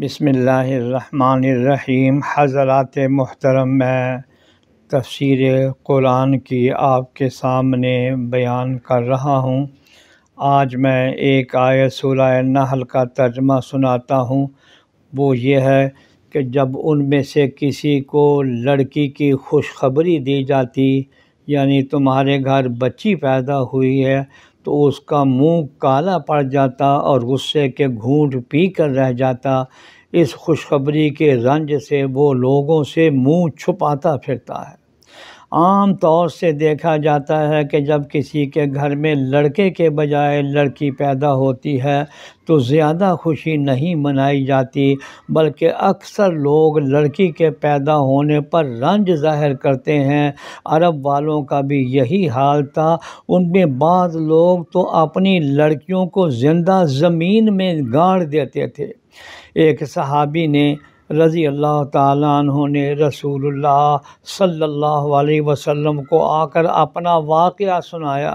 بسم اللہ الرحمن الرحیم حضرات محترم میں تفسیر قرآن کی آپ کے سامنے بیان کر رہا ہوں آج میں ایک آئے سورہ نحل کا ترجمہ سناتا ہوں وہ یہ ہے کہ جب ان میں سے کسی کو لڑکی کی خوشخبری دی جاتی یعنی تمہارے گھر بچی پیدا ہوئی ہے تو اس کا منہ کالا پڑ جاتا اور غصے کے گھونٹ پی کر رہ جاتا اس خوشخبری کے رنج سے وہ لوگوں سے منہ چھپاتا پھرتا ہے عام طور سے دیکھا جاتا ہے کہ جب کسی کے گھر میں لڑکے کے بجائے لڑکی پیدا ہوتی ہے تو زیادہ خوشی نہیں منائی جاتی بلکہ اکثر لوگ لڑکی کے پیدا ہونے پر رنج ظاہر کرتے ہیں عرب والوں کا بھی یہی حال تھا ان میں بعض لوگ تو اپنی لڑکیوں کو زندہ زمین میں گاڑ دیتے تھے ایک صحابی نے رضی اللہ تعالیٰ عنہ نے رسول اللہ صلی اللہ علیہ وسلم کو آ کر اپنا واقعہ سنایا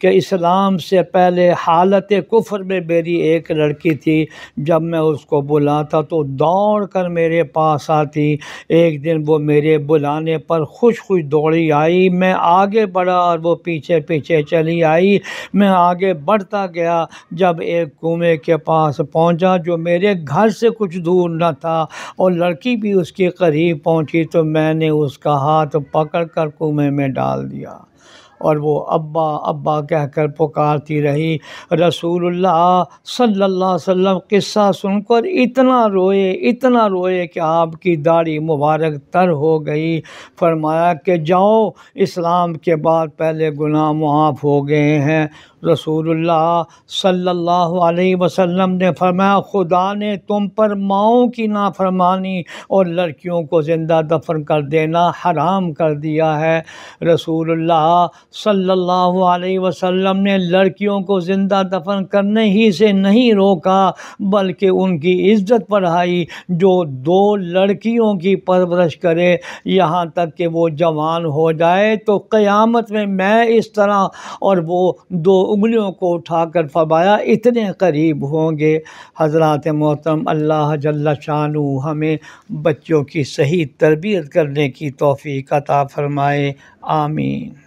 کہ اسلام سے پہلے حالت کفر میں میری ایک لڑکی تھی جب میں اس کو بلاتا تو دوڑ کر میرے پاس آتی ایک دن وہ میرے بلانے پر خوش خوش دوڑی آئی میں آگے بڑھا اور وہ پیچھے پیچھے چلی آئی میں آگے بڑھتا گیا جب ایک کنویں کے پاس پہنچا جو میرے گھر سے کچھ دور نہ تھا اور لڑکی بھی اس کے قریب پہنچی تو میں نے اس کا ہاتھ پکڑ کر کنویں میں ڈال دیا اور وہ ابا ابا کہہ کر پکارتی رہی رسول اللہ صلی اللہ علیہ وسلم قصہ سن کر اتنا روئے اتنا روئے کہ آپ کی داڑھی مبارک تر ہو گئی فرمایا کہ جاؤ اسلام کے بعد پہلے گناہ معاف ہو گئے ہیں رسول اللہ صلی اللہ علیہ وسلم نے فرمایا خدا نے تم پر ماؤں کی نافرمانی اور لڑکیوں کو زندہ دفن کر دینا حرام کر دیا ہے رسول اللہ صلی اللہ علیہ وسلم نے لڑکیوں کو زندہ دفن کرنے ہی سے نہیں روکا بلکہ ان کی عزت بڑھائی جو دو لڑکیوں کی پرورش کرے یہاں تک کہ وہ جوان ہو جائے تو قیامت میں میں اس طرح اور وہ دو انگلیوں کو اٹھا کر فرمایا اتنے قریب ہوں گے حضرات محترم اللہ جل شانو ہمیں بچوں کی صحیح تربیت کرنے کی توفیق عطا فرمائے آمین